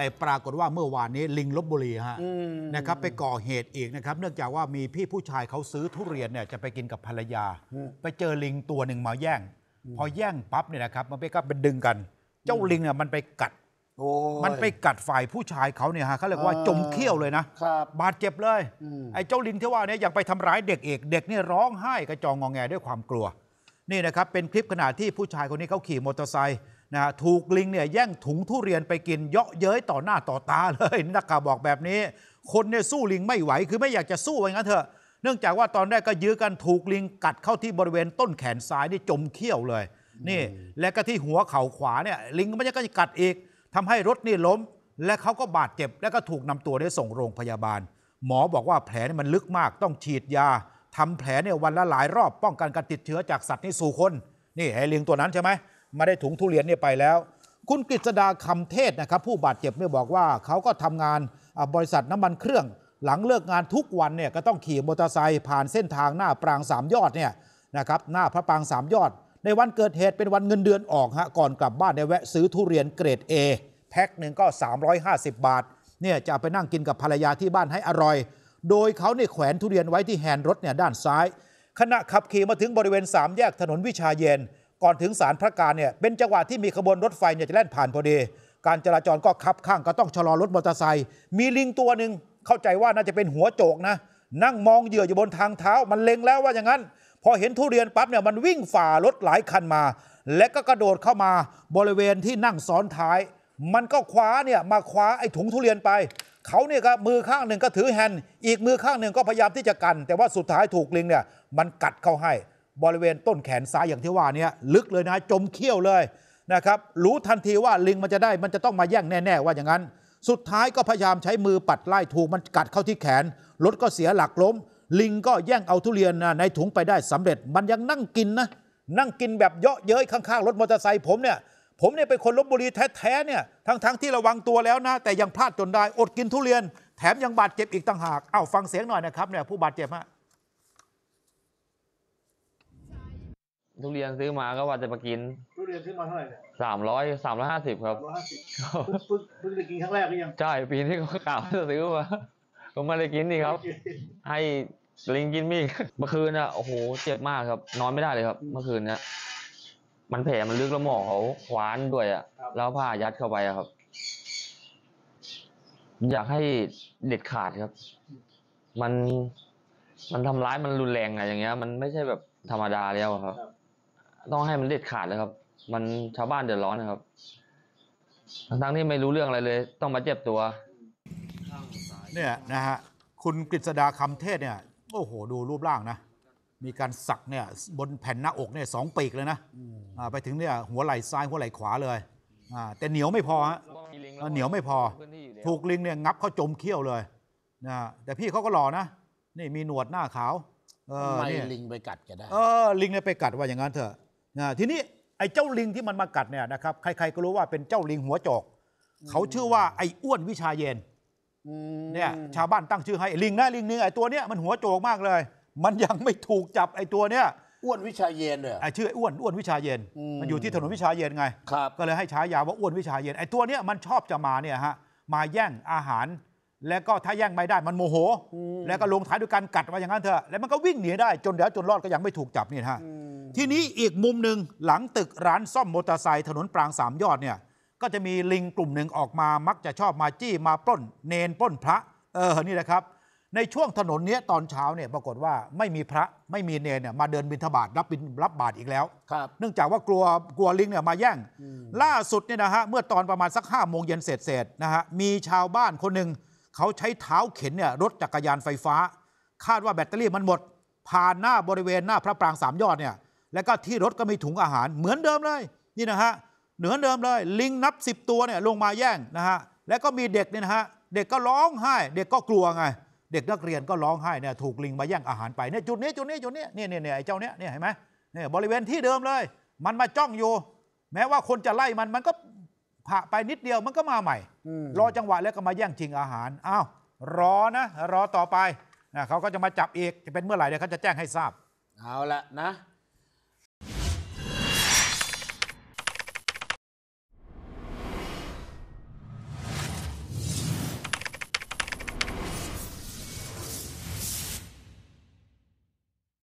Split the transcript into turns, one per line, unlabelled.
แต่ปรากฏว่าเมื่อวานนี้ลิงลบบุรีฮะนะครับไปก่อเหตุอีกนะครับ เนื่องจากว่ามีพี่ผู้ชายเขาซื้อทุเรียนเนี่ยจะไปกินกับภรรยา ไปเจอลิงตัวหนึ่งมาแย่ง พอแย่งปั๊บเนี่ยนะครับ มันไปก็ไปดึงกัน เจ้าลิงเนี่ยมันไปกัดมันไปกัดฝ่ายผู้ชายเขาเนี่ยฮะเขาเรียกว่าจมเขี้ยวเลยนะบาดเจ็บเลยไอ้เจ้าลิงที่ว่าเนี่ยยังไปทำร้ายเด็กเอกเด็กเนี่ยร้องไห้กระจองงอแงด้วยความกลัว นี่นะครับเป็นคลิปขณะที่ผู้ชายคนนี้เขาขี่มอเตอร์ไซค์นะถูกลิงเนี่ยแย่งถุงทุเรียนไปกินเยาะเย้ยต่อหน้าต่อตาเลยนักข่าวบอกแบบนี้ คนเนี่ยสู้ลิงไม่ไหวคือไม่อยากจะสู้อย่างนั้นเถอะเนื่องจากว่าตอนแรกก็ยื้อกันถูกลิงกัดเข้าที่บริเวณต้นแขนซ้ายนี่ จมเขี้ยวเลย นี่ และก็ที่หัวเข่าขวาเนี่ย ลิงมันก็จะกัดอีก ทำให้รถนี่ล้ม และเขาก็บาดเจ็บ และก็ถูกนำตัวได้ส่งโรงพยาบาล หมอบอกว่าแผลนี่มันลึกมากต้องฉีดยา ทำแผลเนี่ยวันละหลายรอบป้องกันการติดเชื้อจากสัตว์นี่สู่คนนี่ไอ้ลิงตัวนั้นใช่ไหมมาได้ถุงทุเรียนเนี่ยไปแล้ว คุณกฤษดาคำเทศนะครับผู้บาดเจ็บเนี่ยบอกว่าเขาก็ทำงานบริษัทน้ำมันเครื่อง หลังเลิกงานทุกวันเนี่ยก็ต้องขี่มอเตอร์ไซค์ผ่านเส้นทางหน้าปรางสามยอดเนี่ยนะครับหน้าพระปรางสามยอด ในวันเกิดเหตุเป็นวันเงินเดือนออกฮะก่อนกลับบ้านได้แวะซื้อทุเรียนเกรด A แพ็คหนึ่งก็ 350 บาทเนี่ยจะไปนั่งกินกับภรรยาที่บ้านให้อร่อย โดยเขาเนี่ยแขวนทุเรียนไว้ที่แฮนด์รถเนี่ยด้านซ้าย ขณะขับขี่มาถึงบริเวณ 3 แยกถนนวิชาเย็นก่อนถึงสารพระการเนี่ยเป็นจังหวะที่มีขบวนรถไฟเนี่ยจะแล่นผ่านพอดี การจราจรก็คับข้างก็ต้องชะลอรถมอเตอร์ไซค์มีลิงตัวหนึ่ง เข้าใจว่าน่าจะเป็นหัวโจกนะนั่งมองเหยื่ออยู่บนทางเท้ามันเล็งแล้วว่าอย่างนั้น พอเห็นทุเรียนปั๊บเนี่ยมันวิ่งฝ่า รถหลายคันมา และก็กระโดดเข้ามาบริเวณที่นั่งซ้อนท้าย มันก็คว้าเนี่ยมาคว้าไอ้ถุงทุเรียนไปเขาเนี่ยก็มือข้างหนึ่งก็ถือแฮนด์อีกมือข้างหนึ่งก็พยายามที่จะกันแต่ว่าสุดท้ายถูกลิงเนี่ยมันกัดเข้าให้บริเวณต้นแขนซ้ายอย่างที่ว่านี้ลึกเลยนะจมเขี้ยวเลยนะครับรู้ทันทีว่าลิงมันจะได้มันจะต้องมาแย่งแน่ๆว่าอย่างนั้น สุดท้ายก็พยายามใช้มือปัดไล่ถูกมันกัดเข้าที่แขนรถก็เสียหลักล้ม ลิงก็แย่งเอาทุเรียนในถุงไปได้สำเร็จ มันยังนั่งกินนะนั่งกินแบบเยาะเย้ยข้างๆรถมอเตอร์ไซค์ผมเนี่ยผมเนี่ยเป็นคนลบบุรีแท้ๆเนี่ยทั้ง ๆที่ระวังตัวแล้วนะแต่ยังพลาดจนได้อดกินทุเรียน แถมยังบาดเจ็บอีกต่างหากเอา้าฟังเสียงหน่อยนะครับเนี่ยผู้บาดเจ็บ
ฮะทุเรียนซื้อมาก็ว่าจะมากิน
ทุเรียนซื้อมาเท่าไหร่เนี่ย
สามร้อยสามร้อยห้าสิบครับสามร้อยห้าสิบเพิ่งเพิ่งไปกินครั้งแรกหรือยัง ใช่ปีนี้เขากล่าวจะซื้อมาผมมาได้กินนี่ครับ ให้ลิงกินมีเมื่อคืนอ่ะโอ้โหเจ็บมากครับนอนไม่ได้เลยครับ เมื่อคืนเนี้ยมันแผลมันลึกแล้วหมอเขาขวานด้วยอ่ะแล้วผ้ายัดเข้าไปอะครับ อยากให้เด็ดขาดครับ มัน มันทำร้ายมันรุนแรงอะอย่างเงี้ย มันไม่ใช่แบบธรรมดาแล้วครับต้องให้มันเด็ดขาดเลยครับ มันชาวบ้านเดือดร้อนนะครับทั้งที่ไม่รู้เรื่องอะไรเลยต้องมาเจ็บตัว
เนี่ยนะฮะคุณกฤษดาคำเทศเนี่ย โอ้โหดูรูปร่างนะ มีการสักเนี่ย บนแผ่นหน้าอกเนี่ยสองปีกเลยนะไปถึงเนี่ยหัวไหล่ซ้ายหัวไหล่ขวาเลยแต่เหนียวไม่พอฮะเหนียวไม่พอ ถูกลิงเนี่ยงับเข้าจมเขี้ยวเลยนะแต่พี่เขาก็หล่อนะนี่มีหนวดหน้าขาวทอไมลิงไปกัดแกได้เออลิงเนี่ยไปกัดว่าอย่างนั้นเถอะทีนี้ไอ้เจ้าลิงที่มันมากัดเนี่ยนะครับใครๆก็รู้ว่าเป็นเจ้าลิงหัวจอกเขาชื่อว่าไอ้อ้วนวิชาเย็นเนี่ยชาวบ้านตั้งชื่อให้ลิงนะลิงนึงไอ้ตัวเนี้ยมันหัวโจกมากเลย มันยังไม่ถูกจับไอ้ตัวเนี้ยอ้วนวิชาเย็นเลยไอ้ชื่ออ้วนอ้วนวิชาเย็นมันอยู่ที่ถนนวิชาเย็นไงก็เลยให้ฉายาว่าอ้วนวิชาเย็นไอ้ตัวเนี้ยมันชอบจะมาเนี่ยฮะมาแย่งอาหาร แล้วก็ถ้าแย่งไม่ได้มันโมโห แล้วก็ลงท้ายด้วยการกัดมาอย่างนั้นเถอะแล้วมันก็วิ่งหนีได้จนเดี๋ยวจนรอดก็ยังไม่ถูกจับนี่ฮะทีนี้อีกมุมหนึ่งหลังตึกร้านซ่อมมอเตอร์ไซค์ถนนปรางสามยอดเนี่ยก็จะมีลิงกลุ่มหนึ่งออกมามักจะชอบมาจี้มาปล้น เนนปล้นพระเออนี่นะครับ ในช่วงถนนเนี้ย ตอนเช้าเนี่ยปรากฏว่าไม่มีพระไม่มีเนเนี่ยมาเดินบิณฑบาตรับบินรับบาตรอีกแล้วเนื่องจากว่ากลัวกลัวลิงเนี่ยมาแย่ง ล่าสุดเนี่ยนะฮะเมื่อตอนประมาณสักห้าโมงเย็นเศษเศษนะฮะมีชาวบ้านคนหนึ่งเขาใช้เท้าเข็นเนี่ยรถจักรยานไฟฟ้าคาดว่าแบตเตอรี่มันหมด ผ่านหน้าบริเวณหน้าพระปรางสามยอดเนี่ยแล้วก็ที่รถก็มีถุงอาหาร เหมือนเดิมเลย นี่นะฮะเหนือเดิมเลย ลิงนับ10ตัวเนี่ย ลงมาแย่งนะฮะแล้วก็มีเด็กเนี่ยนะฮะ เด็กก็ร้องไห้ เด็กก็กลัวไงเด็กนักเรียนก็ร้องไห้เนี่ยถูกลิงมาแย่งอาหารไปเนี่ยจุดนี้จุดนี้จุดนี้เนี่ยเนี่ยไอ้เจ้าเนี้ยเนี่ยเห็นไหมเนี่ยบริเวณที่เดิมเลย มันมาจ้องอยู่ แม้ว่าคนจะไล่มันมันก็ผ่าไปนิดเดียวมันก็มาใหม่ รอจังหวะแล้วก็มาแย่งชิงอาหารอ้าวรอนะรอต่อไปนะเขาก็จะมาจับอีกจะเป็นเมื่อไหร่เดี๋ยวเขาจะแจ้งให้ทราบเอาละนะ